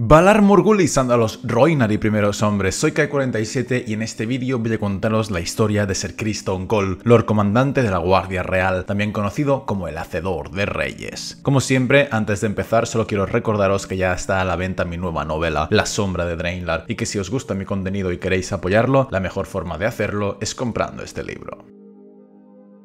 Balar Morgulis sándalos los y primeros hombres, soy Kai47 y en este vídeo voy a contaros la historia de Ser Criston Cole, Lord Comandante de la Guardia Real, también conocido como el Hacedor de Reyes. Como siempre, antes de empezar solo quiero recordaros que ya está a la venta mi nueva novela, La Sombra de Drainlar, y que si os gusta mi contenido y queréis apoyarlo, la mejor forma de hacerlo es comprando este libro.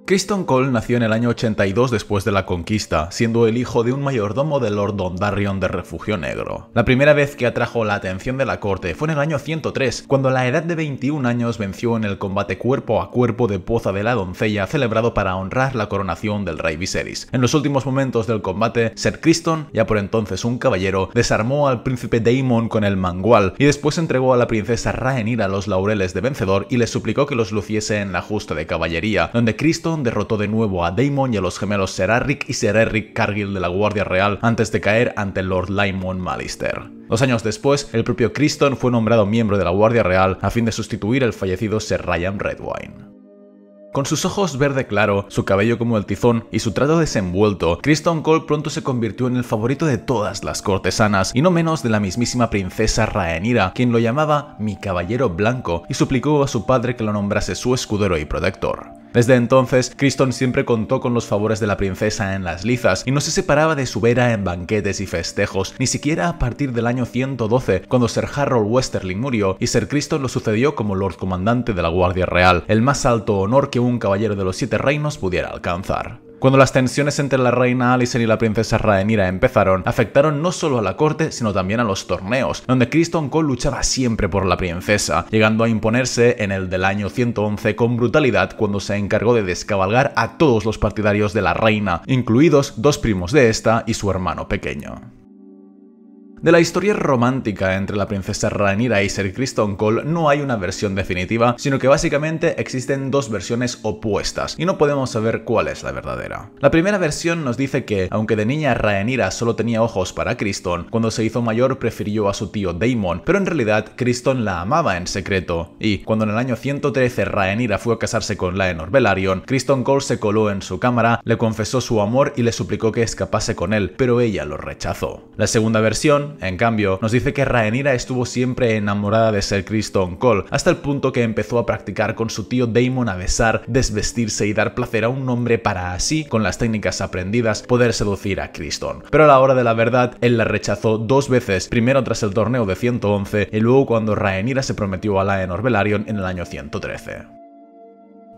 Criston Cole nació en el año 82 después de la conquista, siendo el hijo de un mayordomo de Lord Dondarrion de Refugio Negro. La primera vez que atrajo la atención de la corte fue en el año 103, cuando a la edad de 21 años venció en el combate cuerpo a cuerpo de Poza de la Doncella celebrado para honrar la coronación del rey Viserys. En los últimos momentos del combate, Sir Criston, ya por entonces un caballero, desarmó al príncipe Daemon con el mangual y después entregó a la princesa Rhaenyra los laureles de vencedor y le suplicó que los luciese en la justa de caballería, donde Criston derrotó de nuevo a Damon y a los gemelos Serarric y Sererric Cargill de la Guardia Real antes de caer ante Lord Lymon Malister. Dos años después, el propio Criston fue nombrado miembro de la Guardia Real a fin de sustituir al fallecido Ser Ryan Redwine. Con sus ojos verde claro, su cabello como el tizón y su trato desenvuelto, Criston Cole pronto se convirtió en el favorito de todas las cortesanas, y no menos de la mismísima princesa Raenira, quien lo llamaba mi caballero blanco y suplicó a su padre que lo nombrase su escudero y protector. Desde entonces, Criston siempre contó con los favores de la princesa en las lizas y no se separaba de su vera en banquetes y festejos, ni siquiera a partir del año 112, cuando Sir Harold Westerling murió y Sir Criston lo sucedió como Lord Comandante de la Guardia Real, el más alto honor que un caballero de los Siete Reinos pudiera alcanzar. Cuando las tensiones entre la reina Alison y la princesa Rhaenyra empezaron, afectaron no solo a la corte, sino también a los torneos, donde Criston Cole luchaba siempre por la princesa, llegando a imponerse en el del año 111 con brutalidad cuando se encargó de descabalgar a todos los partidarios de la reina, incluidos dos primos de esta y su hermano pequeño. De la historia romántica entre la princesa Rhaenyra y Sir Criston Cole no hay una versión definitiva, sino que básicamente existen dos versiones opuestas, y no podemos saber cuál es la verdadera. La primera versión nos dice que, aunque de niña Rhaenyra solo tenía ojos para Criston, cuando se hizo mayor prefirió a su tío Daemon, pero en realidad Criston la amaba en secreto, y cuando en el año 113 Rhaenyra fue a casarse con Laenor Velaryon, Criston Cole se coló en su cámara, le confesó su amor y le suplicó que escapase con él, pero ella lo rechazó. La segunda versión en cambio, nos dice que Rhaenyra estuvo siempre enamorada de ser Criston Cole, hasta el punto que empezó a practicar con su tío Damon a besar, desvestirse y dar placer a un hombre para así, con las técnicas aprendidas, poder seducir a Criston. Pero a la hora de la verdad, él la rechazó dos veces, primero tras el torneo de 111 y luego cuando Rhaenyra se prometió a Laenor Velaryon en el año 113.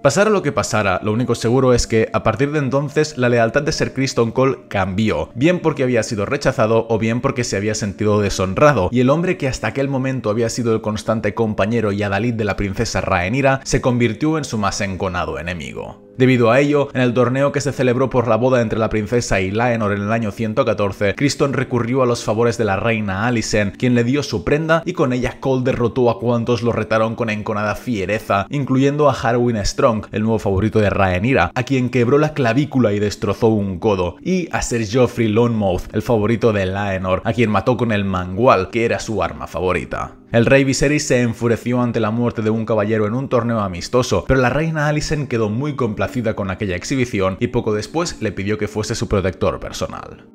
Pasara lo que pasara, lo único seguro es que, a partir de entonces, la lealtad de ser Criston Cole cambió, bien porque había sido rechazado o bien porque se había sentido deshonrado, y el hombre que hasta aquel momento había sido el constante compañero y adalid de la princesa Raenira se convirtió en su más enconado enemigo. Debido a ello, en el torneo que se celebró por la boda entre la princesa y Laenor en el año 114, Criston recurrió a los favores de la reina Alicent, quien le dio su prenda y con ella Cole derrotó a cuantos lo retaron con enconada fiereza, incluyendo a Harwin Strong, el nuevo favorito de Rhaenyra, a quien quebró la clavícula y destrozó un codo, y a Ser Geoffrey Lonmouth, el favorito de Laenor, a quien mató con el mangual, que era su arma favorita. El rey Viserys se enfureció ante la muerte de un caballero en un torneo amistoso, pero la reina Alicent quedó muy complacida con aquella exhibición y poco después le pidió que fuese su protector personal.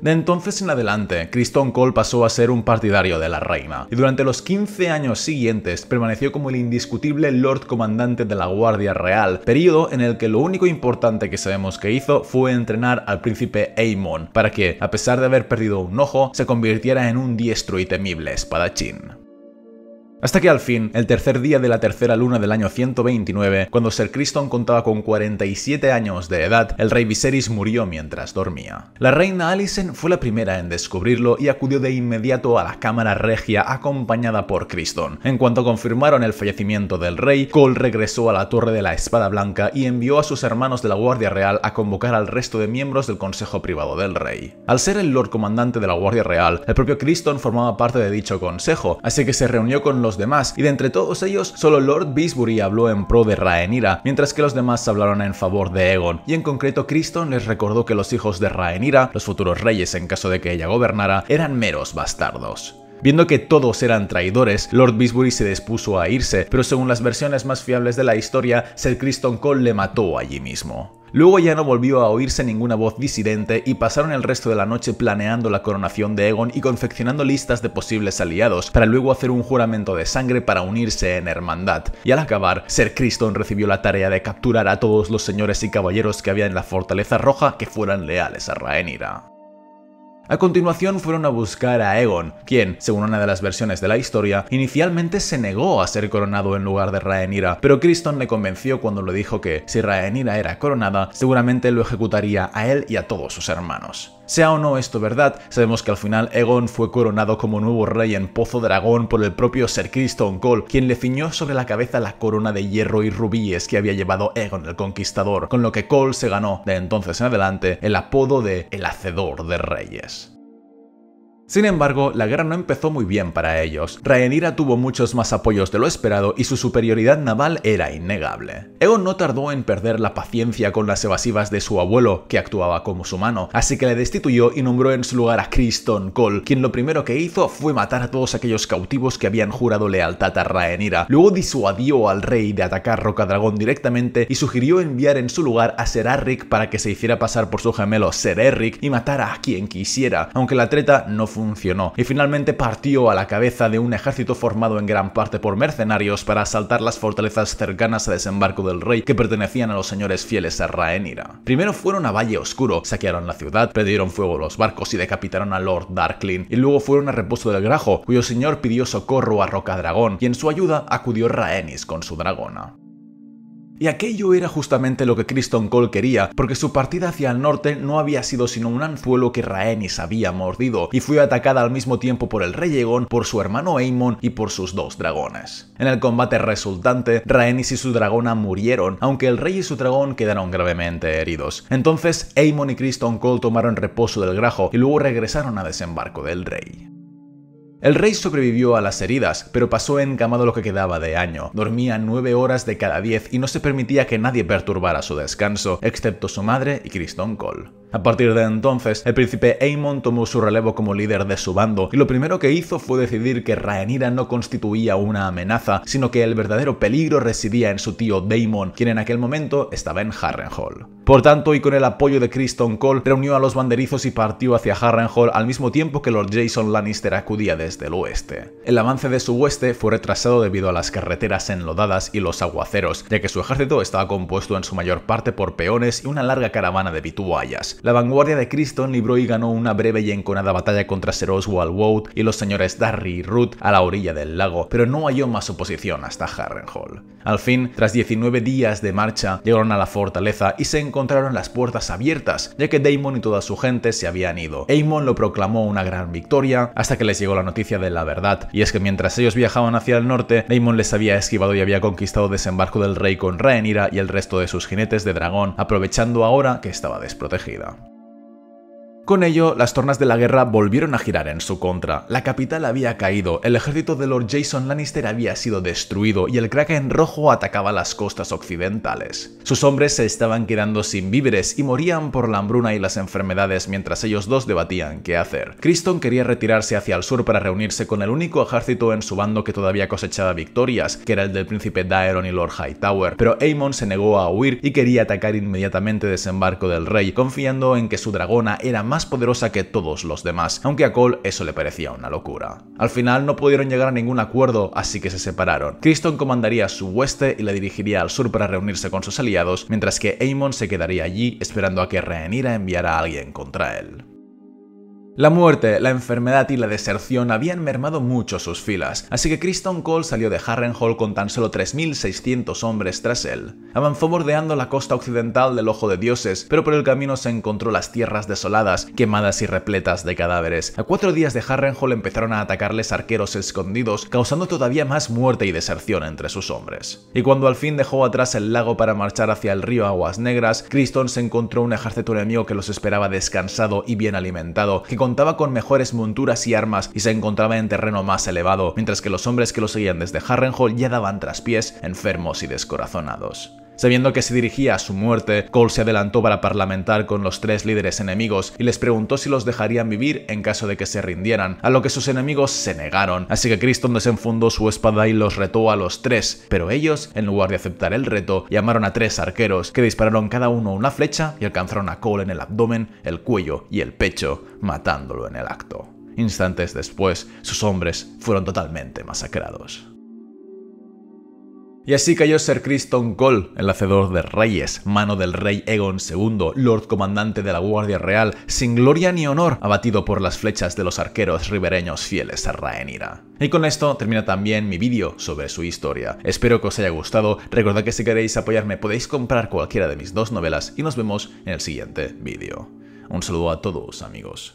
De entonces en adelante, Criston Cole pasó a ser un partidario de la reina, y durante los 15 años siguientes permaneció como el indiscutible Lord Comandante de la Guardia Real, periodo en el que lo único importante que sabemos que hizo fue entrenar al príncipe Aemon, para que, a pesar de haber perdido un ojo, se convirtiera en un diestro y temible espadachín. Hasta que al fin, el tercer día de la tercera luna del año 129, cuando Sir Criston contaba con 47 años de edad, el rey Viserys murió mientras dormía. La reina Alicent fue la primera en descubrirlo y acudió de inmediato a la Cámara Regia acompañada por Criston. En cuanto confirmaron el fallecimiento del rey, Cole regresó a la Torre de la Espada Blanca y envió a sus hermanos de la Guardia Real a convocar al resto de miembros del Consejo Privado del Rey. Al ser el Lord Comandante de la Guardia Real, el propio Criston formaba parte de dicho consejo, así que se reunió con los demás, y de entre todos ellos, solo Lord Bisbury habló en pro de Rhaenyra, mientras que los demás hablaron en favor de Egon, y en concreto Criston les recordó que los hijos de Rhaenyra, los futuros reyes en caso de que ella gobernara, eran meros bastardos. Viendo que todos eran traidores, Lord Bisbury se dispuso a irse, pero según las versiones más fiables de la historia, Sir Criston Cole le mató allí mismo. Luego ya no volvió a oírse ninguna voz disidente y pasaron el resto de la noche planeando la coronación de Egon y confeccionando listas de posibles aliados para luego hacer un juramento de sangre para unirse en hermandad. Y al acabar, Ser Criston recibió la tarea de capturar a todos los señores y caballeros que había en la Fortaleza Roja que fueran leales a Rhaenyra. A continuación fueron a buscar a Egon, quien, según una de las versiones de la historia, inicialmente se negó a ser coronado en lugar de Rhaenyra, pero Criston le convenció cuando le dijo que, si Rhaenyra era coronada, seguramente lo ejecutaría a él y a todos sus hermanos. Sea o no esto verdad, sabemos que al final Egon fue coronado como nuevo rey en Pozo Dragón por el propio Ser Criston Cole, quien le ciñó sobre la cabeza la corona de hierro y rubíes que había llevado Egon el Conquistador, con lo que Cole se ganó, de entonces en adelante, el apodo de El Hacedor de Reyes. Sin embargo, la guerra no empezó muy bien para ellos. Rhaenyra tuvo muchos más apoyos de lo esperado y su superioridad naval era innegable. Eon no tardó en perder la paciencia con las evasivas de su abuelo, que actuaba como su mano, así que le destituyó y nombró en su lugar a Criston Cole, quien lo primero que hizo fue matar a todos aquellos cautivos que habían jurado lealtad a Rhaenyra. Luego disuadió al rey de atacar Rocadragón directamente y sugirió enviar en su lugar a Ser para que se hiciera pasar por su gemelo Ser Eric y matara a quien quisiera, aunque la treta no funcionó y finalmente partió a la cabeza de un ejército formado en gran parte por mercenarios para asaltar las fortalezas cercanas a desembarco del rey que pertenecían a los señores fieles a Rhaenyra. Primero fueron a Valle Oscuro, saquearon la ciudad, perdieron fuego los barcos y decapitaron a Lord Darklin, y luego fueron a Reposo del Grajo, cuyo señor pidió socorro a Rocadragón, y en su ayuda acudió Rhaenys con su dragona. Y aquello era justamente lo que Criston Cole quería, porque su partida hacia el norte no había sido sino un anzuelo que Rhaenys había mordido, y fue atacada al mismo tiempo por el rey Aegon, por su hermano Aemon y por sus dos dragones. En el combate resultante, Rhaenys y su dragona murieron, aunque el rey y su dragón quedaron gravemente heridos. Entonces, Aemon y Criston Cole tomaron reposo del grajo y luego regresaron a desembarco del rey. El rey sobrevivió a las heridas, pero pasó encamado lo que quedaba de año. Dormía 9 horas de cada 10 y no se permitía que nadie perturbara su descanso, excepto su madre y Criston Cole. A partir de entonces, el príncipe Aemon tomó su relevo como líder de su bando, y lo primero que hizo fue decidir que Rhaenyra no constituía una amenaza, sino que el verdadero peligro residía en su tío Daemon, quien en aquel momento estaba en Harrenhal. Por tanto, y con el apoyo de Criston Cole, reunió a los banderizos y partió hacia Harrenhal al mismo tiempo que Lord Jason Lannister acudía desde del oeste. El avance de su oeste fue retrasado debido a las carreteras enlodadas y los aguaceros, ya que su ejército estaba compuesto en su mayor parte por peones y una larga caravana de vituallas. La vanguardia de Criston libró y ganó una breve y enconada batalla contra Sir Oswald wood y los señores Darry y Root a la orilla del lago, pero no halló más oposición hasta Harrenhal. Al fin, tras 19 días de marcha, llegaron a la fortaleza y se encontraron las puertas abiertas, ya que Daemon y toda su gente se habían ido. Aemon lo proclamó una gran victoria hasta que les llegó la noticia noticia de la verdad, y es que mientras ellos viajaban hacia el norte, Daemon les había esquivado y había conquistado desembarco del rey con Rhaenyra y el resto de sus jinetes de dragón, aprovechando ahora que estaba desprotegida. Con ello, las tornas de la guerra volvieron a girar en su contra. La capital había caído, el ejército de Lord Jason Lannister había sido destruido y el Kraken rojo atacaba las costas occidentales. Sus hombres se estaban quedando sin víveres y morían por la hambruna y las enfermedades mientras ellos dos debatían qué hacer. Criston quería retirarse hacia el sur para reunirse con el único ejército en su bando que todavía cosechaba victorias, que era el del príncipe Daeron y Lord Hightower, pero Aemon se negó a huir y quería atacar inmediatamente desembarco del rey, confiando en que su dragona era más más poderosa que todos los demás, aunque a Cole eso le parecía una locura. Al final no pudieron llegar a ningún acuerdo, así que se separaron. Criston comandaría su hueste y la dirigiría al sur para reunirse con sus aliados, mientras que Aemon se quedaría allí esperando a que Rhaenyra enviara a alguien contra él. La muerte, la enfermedad y la deserción habían mermado mucho sus filas, así que Criston Cole salió de Harrenhal con tan solo 3.600 hombres tras él. Avanzó bordeando la costa occidental del Ojo de Dioses, pero por el camino se encontró las tierras desoladas, quemadas y repletas de cadáveres. A cuatro días de Harrenhal empezaron a atacarles arqueros escondidos, causando todavía más muerte y deserción entre sus hombres. Y cuando al fin dejó atrás el lago para marchar hacia el río Aguas Negras, Criston se encontró un ejército enemigo que los esperaba descansado y bien alimentado, que contaba con mejores monturas y armas y se encontraba en terreno más elevado, mientras que los hombres que lo seguían desde Harrenhal ya daban traspiés, enfermos y descorazonados. Sabiendo que se dirigía a su muerte, Cole se adelantó para parlamentar con los tres líderes enemigos y les preguntó si los dejarían vivir en caso de que se rindieran, a lo que sus enemigos se negaron, así que Criston desenfundó su espada y los retó a los tres, pero ellos, en lugar de aceptar el reto, llamaron a tres arqueros, que dispararon cada uno una flecha y alcanzaron a Cole en el abdomen, el cuello y el pecho, matándolo en el acto. Instantes después, sus hombres fueron totalmente masacrados. Y así cayó Ser Criston Cole, hacedor de reyes, mano del rey Egon II, lord comandante de la Guardia Real, sin gloria ni honor, abatido por las flechas de los arqueros ribereños fieles a Rhaenyra. Y con esto termina también mi vídeo sobre su historia. Espero que os haya gustado, recordad que si queréis apoyarme podéis comprar cualquiera de mis dos novelas y nos vemos en el siguiente vídeo. Un saludo a todos amigos.